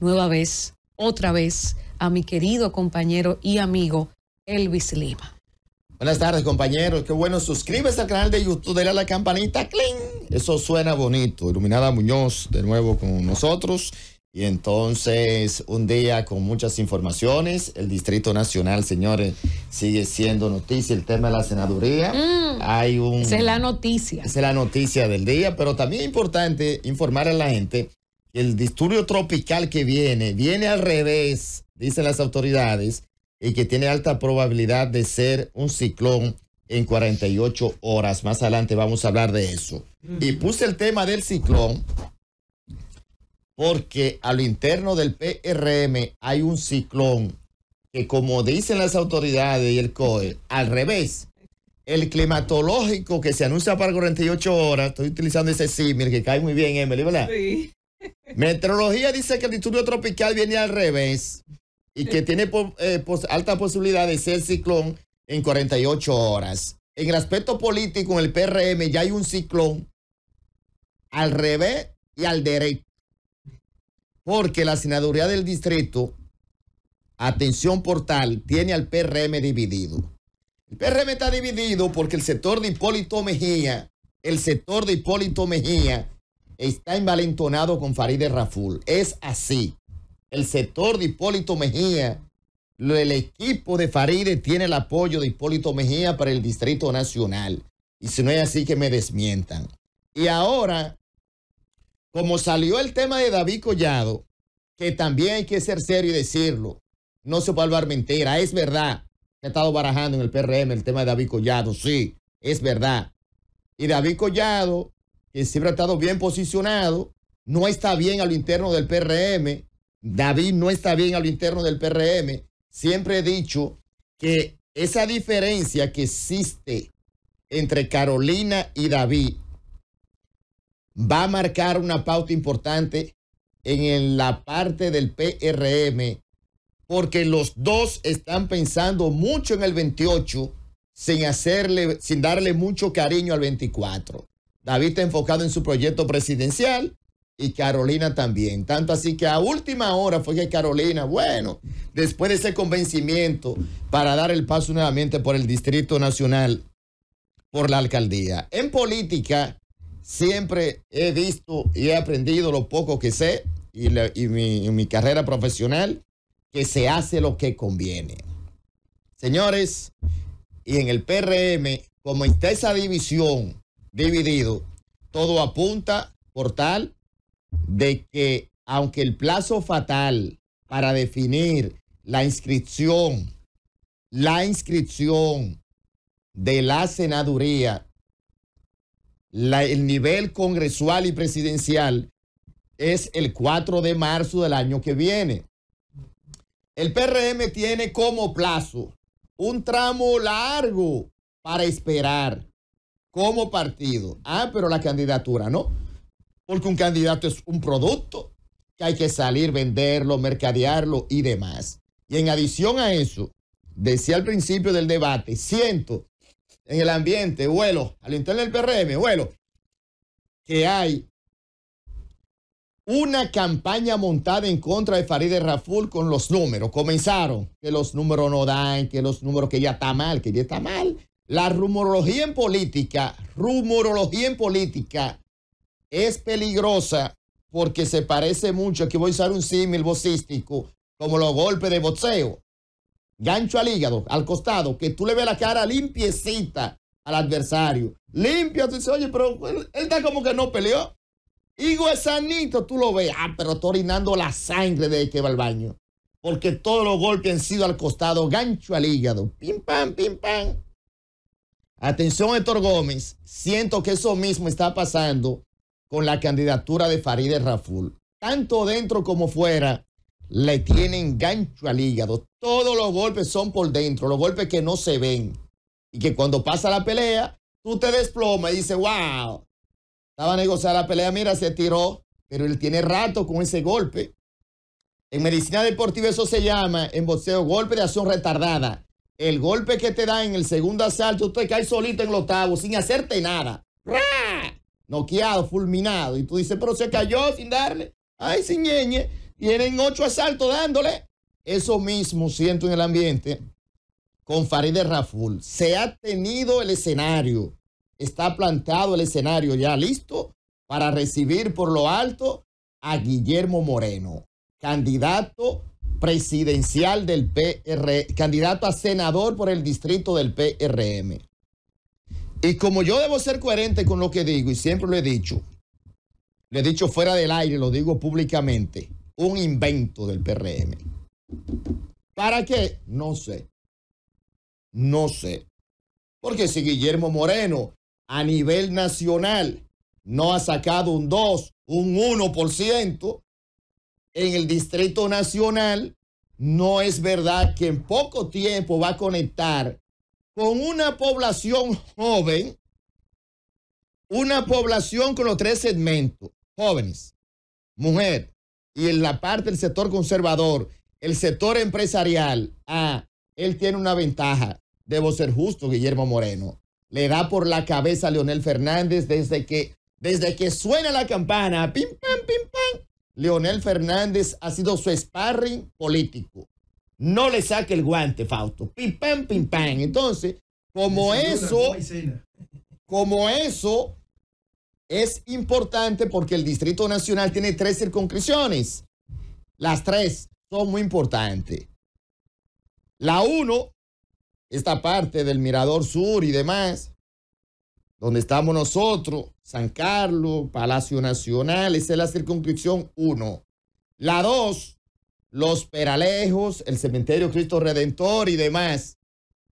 nueva vez, otra vez, a mi querido compañero y amigo Elvis Lima. Buenas tardes compañeros, qué bueno, Suscríbete al canal de YouTube, dale a la campanita, ¡cling! Eso suena bonito. Iluminada Muñoz de nuevo con nosotros. Y entonces, un día con muchas informaciones, el Distrito Nacional, señores, sigue siendo noticia el tema de la senaduría. Mm. Hay un... Esa es la noticia. Esa es la noticia del día, pero también es importante informar a la gente el disturbio tropical que viene, viene al revés, dicen las autoridades, y que tiene alta probabilidad de ser un ciclón en 48 horas. Más adelante vamos a hablar de eso. Y puse el tema del ciclón porque al interno del PRM hay un ciclón que como dicen las autoridades y el COE, al revés, el climatológico que se anuncia para 48 horas, estoy utilizando ese símil que cae muy bien, Emily, ¿verdad? Sí. Meteorología dice que el distrito tropical viene al revés y que tiene eh, alta posibilidad de ser ciclón en 48 horas. En el aspecto político, en el PRM ya hay un ciclón al revés y al derecho. Porque la senaduría del distrito, atención portal, tiene al PRM dividido. El PRM está dividido porque el sector de Hipólito Mejía, el sector de Hipólito Mejía, está envalentonado con Farideh Raful. Es así. El sector de Hipólito Mejía, el equipo de Faride tiene el apoyo de Hipólito Mejía para el Distrito Nacional. Y si no es así, que me desmientan. Y ahora, como salió el tema de David Collado, que también hay que ser serio y decirlo, no se puede hablar mentira, es verdad. ...he estado barajando en el PRM el tema de David Collado, sí, es verdad. Y David Collado eh, siempre ha estado bien posicionado, no está bien al interno del PRM. David no está bien al interno del PRM. Siempre he dicho que esa diferencia que existe entre Carolina y David va a marcar una pauta importante en la parte del PRM, porque los dos están pensando mucho en el 28 sin hacerle, sin darle mucho cariño al 24. David está enfocado en su proyecto presidencial y Carolina también. Tanto así que a última hora fue que Carolina, bueno, después de ese convencimiento para dar el paso nuevamente por el Distrito Nacional, por la alcaldía. En política siempre he visto y he aprendido lo poco que sé y, en mi, mi carrera profesional, que se hace lo que conviene. Señores, y en el PRM, como está esa división dividido, todo apunta por tal de que aunque el plazo fatal para definir la inscripción, la inscripción de la senaduría, el nivel congresual y presidencial es el 4 de marzo del año que viene. El PRM tiene como plazo un tramo largo para esperar como partido. Ah, pero la candidatura no. Porque un candidato es un producto que hay que salir, venderlo, mercadearlo y demás. Y en adición a eso, decía al principio del debate, siento en el ambiente, vuelo, al interno del PRM, vuelo, que hay una campaña montada en contra de Farideh Raful con los números. Comenzaron que los números no dan, que los números que ya está mal, que ya está mal, la rumorología en política, rumorología en política es peligrosa porque se parece mucho, aquí voy a usar un símil boxístico, como los golpes de boxeo. Gancho al hígado, al costado, que tú le ves la cara limpiecita al adversario. Limpia, tú dices, oye, pero él, está como que no peleó. Higo es sanito, tú lo ves. Ah, pero está orinando la sangre de este que va al baño. Porque todos los golpes han sido al costado, gancho al hígado. Pim, pam, pim, pam. Atención, Héctor Gómez. Siento que eso mismo está pasando con la candidatura de Farideh Raful. Tanto dentro como fuera le tienen gancho al hígado. Todos los golpes son por dentro, los golpes que no se ven. Y que cuando pasa la pelea, tú te desplomas y dices, wow, estaba a la pelea, mira, se tiró, pero él tiene rato con ese golpe. En medicina deportiva eso se llama, en boxeo, golpe de acción retardada. El golpe que te da en el segundo asalto, usted cae solito en el octavo sin hacerte nada. Noqueado, fulminado. Y tú dices, pero se cayó sin darle. Ay, sin ñeñe. Tienen ocho asaltos dándole. Eso mismo siento en el ambiente con Farideh Raful. Se ha tenido el escenario. Está plantado el escenario ya listo para recibir por lo alto a Guillermo Moreno, candidato presidencial del PR, candidato a senador por el distrito del PRM. Y como yo debo ser coherente con lo que digo, y siempre lo he dicho, lo he dicho fuera del aire, lo digo públicamente, un invento del PRM. ¿Para qué? No sé. No sé. Porque si Guillermo Moreno a nivel nacional no ha sacado un 2, un 1%, en el Distrito Nacional, no es verdad que en poco tiempo va a conectar con una población joven, una población con los tres segmentos, jóvenes, mujer y en la parte del sector conservador, el sector empresarial. Ah, él tiene una ventaja. Debo ser justo, Guillermo Moreno. Le da por la cabeza a Leonel Fernández desde que, desde que suena la campana. Pim, pam, pim, pam. Leonel Fernández ha sido su sparring político. No le saque el guante, Fausto. Pim, pam, pim, pam. Entonces, como eso, como eso es importante porque el Distrito Nacional tiene tres circunscripciones. Las tres son muy importantes. La uno, esta parte del Mirador Sur y demás, donde estamos nosotros, San Carlos, Palacio Nacional, esa es la circunscripción 1. La 2, Los Peralejos, el Cementerio Cristo Redentor y demás,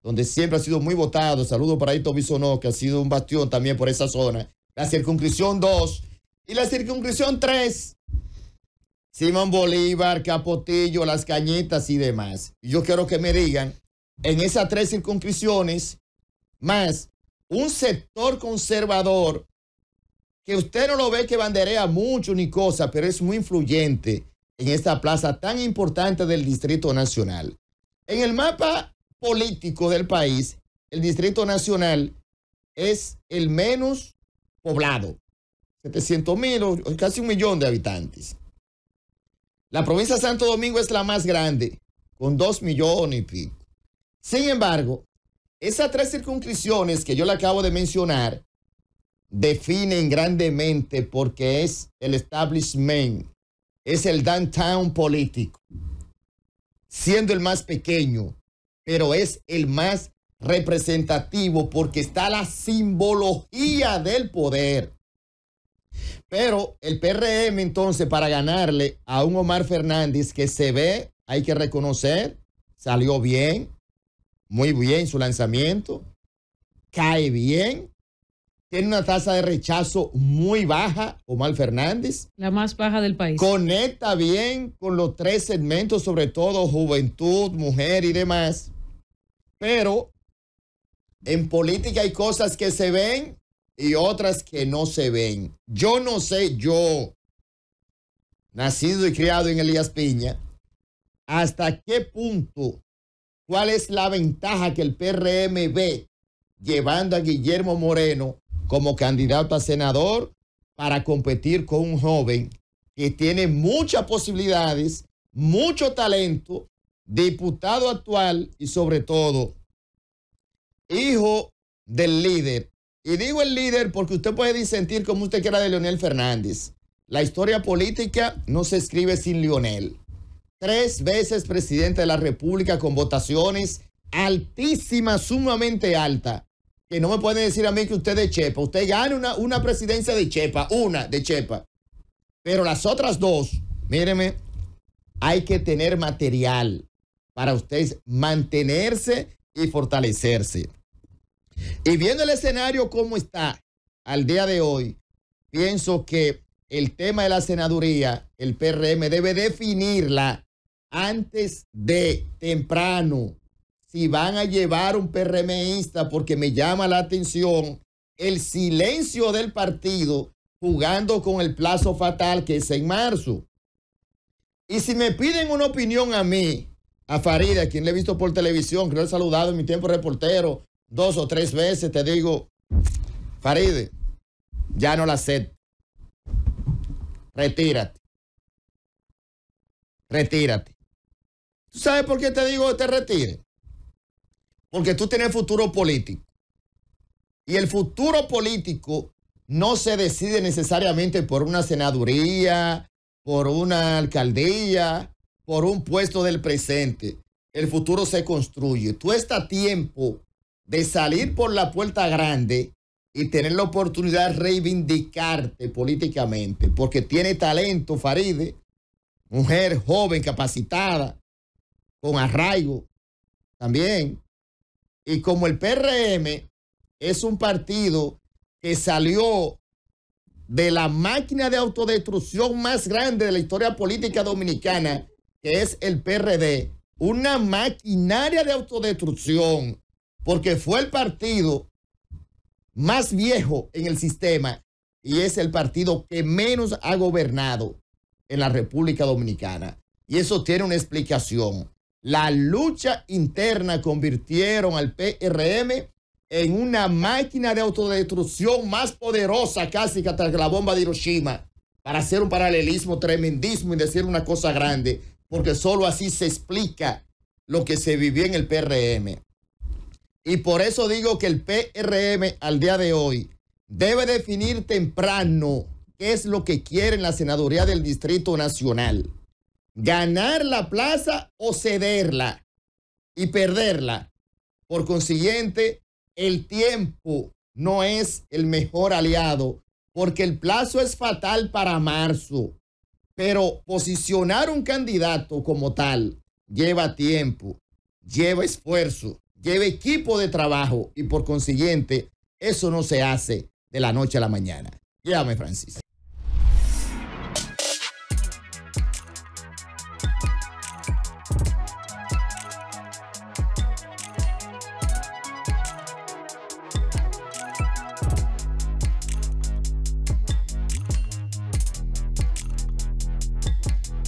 donde siempre ha sido muy votado. Saludo para Hito Bisonó, que ha sido un bastión también por esa zona. La circunscripción 2 y la circunscripción 3. Simón Bolívar, Capotillo, Las Cañitas y demás. Y yo quiero que me digan, en esas tres circunscripciones, más un sector conservador que usted no lo ve que banderea mucho ni cosa, pero es muy influyente en esta plaza tan importante del Distrito Nacional. En el mapa político del país, el Distrito Nacional es el menos poblado, 700 mil o casi un millón de habitantes. La provincia de Santo Domingo es la más grande, con dos millones y pico. Sin embargo, esas tres circunscripciones que yo le acabo de mencionar definen grandemente porque es el establishment, es el downtown político, siendo el más pequeño, pero es el más representativo porque está la simbología del poder. Pero el PRM entonces para ganarle a un Omar Fernández que se ve, hay que reconocer, salió bien, muy bien su lanzamiento, cae bien, tiene una tasa de rechazo muy baja, Omar Fernández. La más baja del país. Conecta bien con los tres segmentos, sobre todo juventud, mujer y demás. Pero en política hay cosas que se ven y otras que no se ven. Yo no sé, yo, nacido y criado en Elías Piña, hasta qué punto ¿Cuál es la ventaja que el PRM ve llevando a Guillermo Moreno como candidato a senador para competir con un joven que tiene muchas posibilidades, mucho talento, diputado actual y sobre todo hijo del líder? Y digo el líder porque usted puede disentir como usted era de Leonel Fernández. La historia política no se escribe sin Leonel. Tres veces presidente de la República con votaciones altísimas, sumamente altas. Que no me pueden decir a mí que usted es de Chepa. Usted gana una, una presidencia de Chepa, una de Chepa. Pero las otras dos, míreme, hay que tener material para ustedes mantenerse y fortalecerse. Y viendo el escenario como está al día de hoy, pienso que el tema de la senaduría, el PRM debe definirla antes de temprano, si van a llevar un PRMista, porque me llama la atención el silencio del partido jugando con el plazo fatal que es en marzo. Y si me piden una opinión a mí, a Farida, a quien le he visto por televisión, que lo he saludado en mi tiempo reportero dos o tres veces, te digo, Faride, ya no la sé. Retírate. Retírate. ¿Tú sabes por qué te digo que te retire? Porque tú tienes futuro político. Y el futuro político no se decide necesariamente por una senaduría, por una alcaldía, por un puesto del presente. El futuro se construye. Tú estás a tiempo de salir por la puerta grande y tener la oportunidad de reivindicarte políticamente, porque tiene talento Faride, mujer joven, capacitada, con arraigo también. Y como el PRM es un partido que salió de la máquina de autodestrucción más grande de la historia política dominicana, que es el PRD, una maquinaria de autodestrucción, porque fue el partido más viejo en el sistema y es el partido que menos ha gobernado en la República Dominicana. Y eso tiene una explicación. La lucha interna convirtieron al PRM en una máquina de autodestrucción más poderosa casi que hasta la bomba de Hiroshima, para hacer un paralelismo tremendísimo y decir una cosa grande, porque solo así se explica lo que se vivió en el PRM. Y por eso digo que el PRM al día de hoy debe definir temprano qué es lo que quiere la senaduría del Distrito Nacional ganar la plaza o cederla y perderla. Por consiguiente, el tiempo no es el mejor aliado porque el plazo es fatal para marzo. Pero posicionar un candidato como tal lleva tiempo, lleva esfuerzo, lleva equipo de trabajo y por consiguiente eso no se hace de la noche a la mañana. Llévame, Francisco.